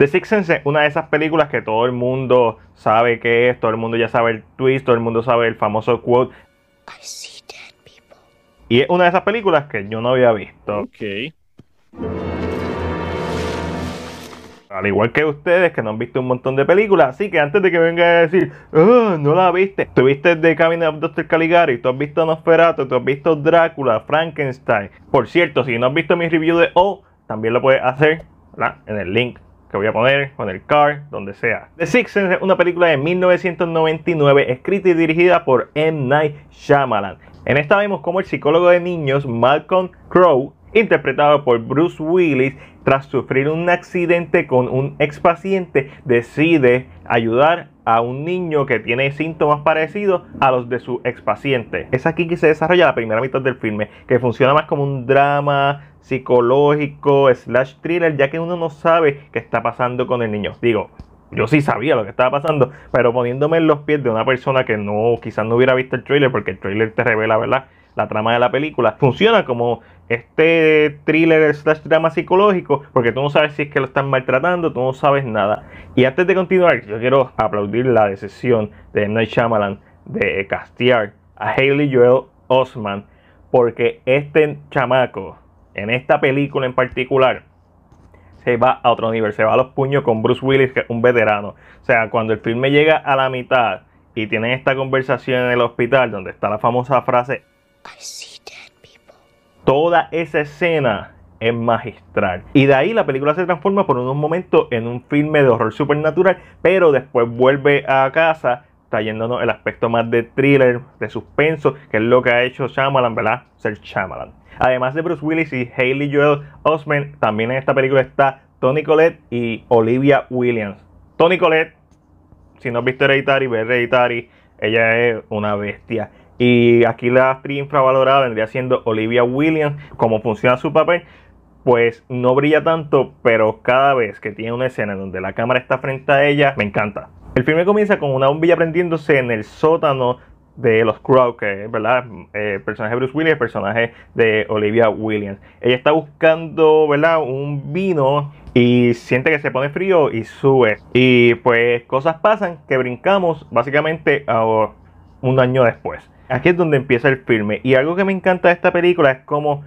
The Sixth Sense es una de esas películas que todo el mundo sabe que es, todo el mundo ya sabe el twist, todo el mundo sabe el famoso quote. I see dead people. Y es una de esas películas que yo no había visto. Ok. Al igual que ustedes que no han visto un montón de películas, así que antes de que venga a decir, ah, no la viste, tuviste The Cabinet of Dr. Caligari, tú has visto Nosferatu, tú has visto Drácula, Frankenstein. Por cierto, si no has visto mi review de O, también lo puedes hacer en el link que voy a poner con el car, donde sea. The Sixth Sense es una película de 1999 escrita y dirigida por M. Night Shyamalan. En esta vemos cómo el psicólogo de niños Malcolm Crowe, interpretado por Bruce Willis, tras sufrir un accidente con un ex paciente, decide ayudar a un niño que tiene síntomas parecidos a los de su ex paciente. Es aquí que se desarrolla la primera mitad del filme, que funciona más como un drama psicológico, slash thriller, ya que uno no sabe qué está pasando con el niño. Digo, yo sí sabía lo que estaba pasando, pero poniéndome en los pies de una persona que no, quizás no hubiera visto el trailer, porque el trailer te revela, ¿verdad? La trama de la película. Funciona como este thriller slash drama psicológico, porque tú no sabes si es que lo están maltratando, tú no sabes nada. Y antes de continuar, yo quiero aplaudir la decisión de M. Night Shyamalan de castear a Haley Joel Osman, porque este chamaco en esta película en particular, se va a otro nivel, se va a los puños con Bruce Willis, que es un veterano. O sea, cuando el filme llega a la mitad y tienen esta conversación en el hospital, donde está la famosa frase, I see dead people. Toda esa escena es magistral. Y de ahí la película se transforma por unos momentos en un filme de horror supernatural, pero después vuelve a casa trayéndonos el aspecto más de thriller, de suspenso, que es lo que ha hecho Shyamalan, ¿verdad? Ser Shyamalan. Además de Bruce Willis y Haley Joel Osment, también en esta película está Tony Collette y Olivia Williams. Tony Collette, si no has visto Hereditary, ve Hereditary, ella es una bestia. Y aquí la actriz infravalorada vendría siendo Olivia Williams, como funciona su papel pues no brilla tanto, pero cada vez que tiene una escena donde la cámara está frente a ella, me encanta. El filme comienza con una bombilla prendiéndose en el sótano de los Crocker, verdad, el eh, personaje de Bruce Williams, el personaje de Olivia Williams. Ella está buscando, ¿verdad?, un vino y siente que se pone frío y sube. Y pues cosas pasan que brincamos básicamente a un año después. Aquí es donde empieza el filme. Y algo que me encanta de esta película es como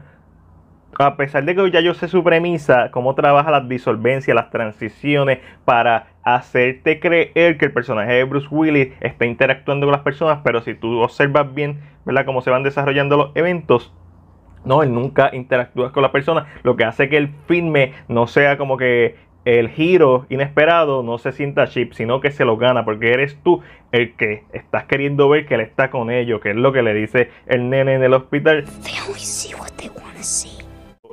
a pesar de que ya yo sé su premisa, cómo trabaja las disolvencias, las transiciones para hacerte creer que el personaje de Bruce Willis está interactuando con las personas, pero si tú observas bien, ¿verdad? Cómo se van desarrollando los eventos, no, él nunca interactúa con las personas lo que hace que el filme no sea como que el giro inesperado no se sienta chip, sino que se lo gana, porque eres tú el que estás queriendo ver que él está con ellos, que es lo que le dice el nene en el hospital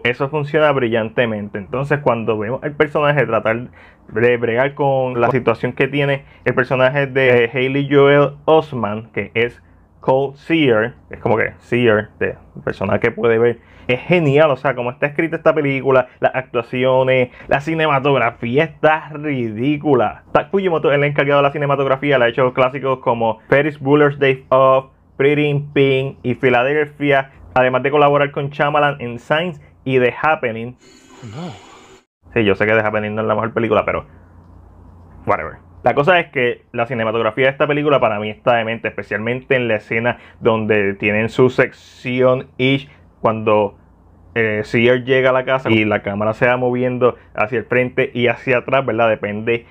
eso funciona brillantemente. Entonces, cuando vemos el personaje tratar de bregar con la situación que tiene el personaje de Haley Joel Osman, que es Cole Seer es como que Seer de personaje que puede ver, es genial. O sea, como está escrita esta película, las actuaciones, la cinematografía está ridícula. Tak Fujimoto es el encargado de la cinematografía, le ha hecho clásicos como Ferris Bueller's Day Off, Pretty in Pink y Philadelphia. Además de colaborar con Chamalan en Science y The Happening. Sí, yo sé que The Happening no es la mejor película, pero. Whatever. La cosa es que la cinematografía de esta película para mí está de mente, especialmente en la escena donde tienen su sección ish cuando eh, Sear llega a la casa y la cámara se va moviendo hacia el frente y hacia atrás, ¿verdad? Depende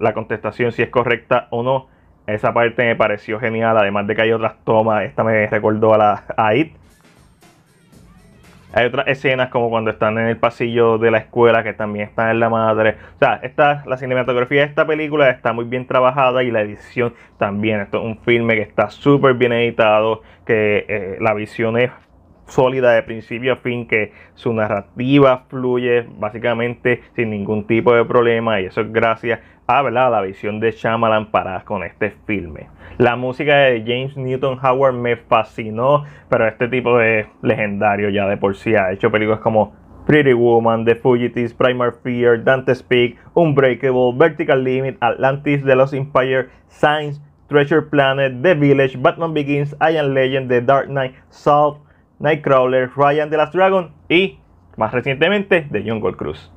la contestación si es correcta o no. Esa parte me pareció genial, además de que hay otras tomas, esta me recordó a la a hay otras escenas como cuando están en el pasillo de la escuela que también están en la madre. O sea, la cinematografía de esta película está muy bien trabajada y la edición también. Esto es un filme que está súper bien editado, que eh, la visión es sólida de principio a fin, que su narrativa fluye básicamente sin ningún tipo de problema y eso es gracias a, la visión de Shyamalan para con este filme. La música de James Newton Howard me fascinó, pero este tipo de legendario ya de por sí, ha hecho películas como Pretty Woman, The Fugitives, Primer Fear, Dante's Peak, Unbreakable, Vertical Limit, Atlantis, The Lost Empire, Science, Treasure Planet, The Village, Batman Begins, I Legend, The Dark Knight, South, Nightcrawler, Ryan de las Dragon y, más recientemente, de Jungle Cruise.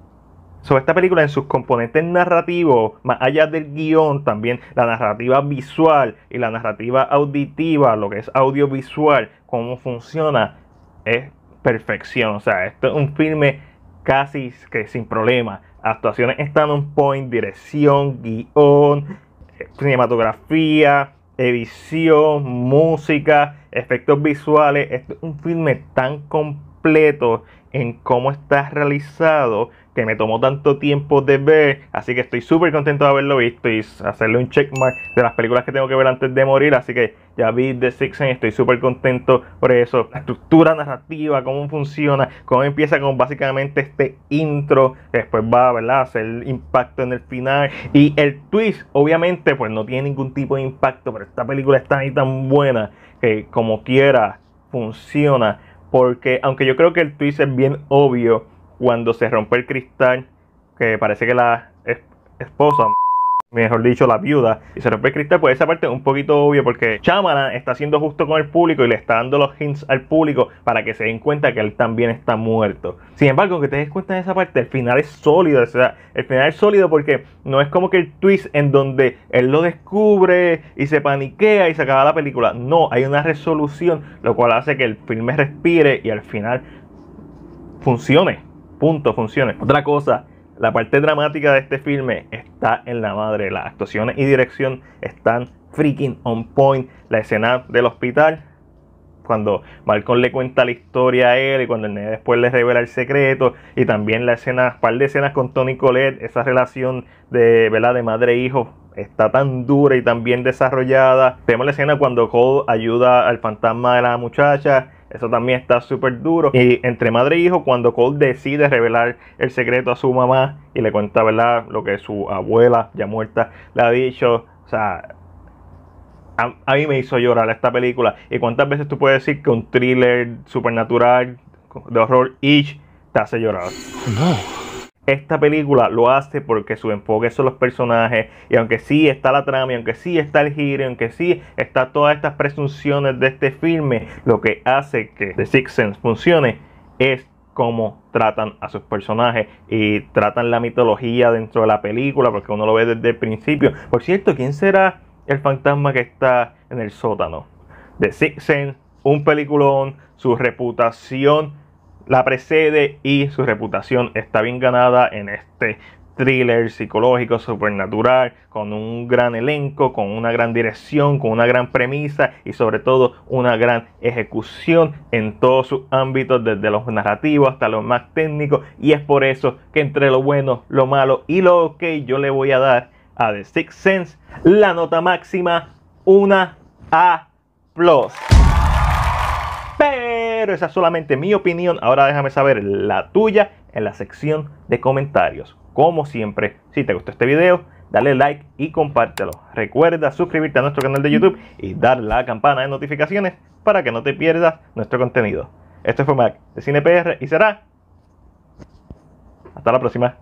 Sobre esta película en sus componentes narrativos, más allá del guión, también la narrativa visual y la narrativa auditiva, lo que es audiovisual, cómo funciona, es perfección. O sea, esto es un filme casi que sin problema. Actuaciones están on point, dirección, guión, cinematografía, edición, música, efectos visuales. Este es un filme tan completo en cómo está realizado que me tomó tanto tiempo de ver. Así que estoy súper contento de haberlo visto y hacerle un checkmark de las películas que tengo que ver antes de morir. Así que ya vi The Sixth Sense, estoy súper contento por eso. La estructura narrativa, cómo funciona, cómo empieza con básicamente este intro, después va, a Hacer impacto en el final. Y el twist, obviamente, pues no tiene ningún tipo de impacto, pero esta película está ahí tan buena que como quiera funciona. Porque aunque yo creo que el twist es bien obvio, cuando se rompe el cristal, que parece que la esposa, mejor dicho, la viuda, y se rompe el cristal, pues esa parte es un poquito obvio, porque Chamalan está haciendo justo con el público y le está dando los hints al público para que se den cuenta que él también está muerto. Sin embargo, aunque te des cuenta de esa parte, el final es sólido, o sea, el final es sólido porque no es como que el twist en donde él lo descubre y se paniquea y se acaba la película. No, hay una resolución, lo cual hace que el filme respire y al final funcione punto, funcione. Otra cosa, la parte dramática de este filme está en la madre. Las actuaciones y dirección están freaking on point. La escena del hospital, cuando Malcolm le cuenta la historia a él y cuando el nene después le revela el secreto. Y también la escena, par de escenas con Tony Colette, esa relación de, ¿verdad? de madre e hijo está tan dura y tan bien desarrollada. Tenemos la escena cuando Cole ayuda al fantasma de la muchacha eso también está súper duro. Y entre madre e hijo, cuando Cole decide revelar el secreto a su mamá y le cuenta, ¿verdad? Lo que su abuela, ya muerta, le ha dicho. O sea, a, mí me hizo llorar esta película. ¿Y cuántas veces tú puedes decir que un thriller supernatural de horror each te hace llorar? esta película lo hace porque su enfoque son los personajes y aunque sí está la trama y aunque sí está el giro y aunque sí está todas estas presunciones de este filme, lo que hace que The Sixth Sense funcione es cómo tratan a sus personajes y tratan la mitología dentro de la película porque uno lo ve desde el principio. Por cierto, ¿quién será el fantasma que está en el sótano? The Sixth Sense, un peliculón, su reputación la precede y su reputación está bien ganada en este thriller psicológico, supernatural, con un gran elenco, con una gran dirección, con una gran premisa y sobre todo una gran ejecución en todos sus ámbitos, desde los narrativos hasta los más técnicos. Y es por eso que entre lo bueno, lo malo y lo ok yo le voy a dar a The Sixth Sense la nota máxima, una A. Plus pero esa es solamente mi opinión. Ahora déjame saber la tuya en la sección de comentarios. Como siempre, si te gustó este video, dale like y compártelo. Recuerda suscribirte a nuestro canal de YouTube y dar la campana de notificaciones para que no te pierdas nuestro contenido. esto fue Mac de CinePR y será. Hasta la próxima.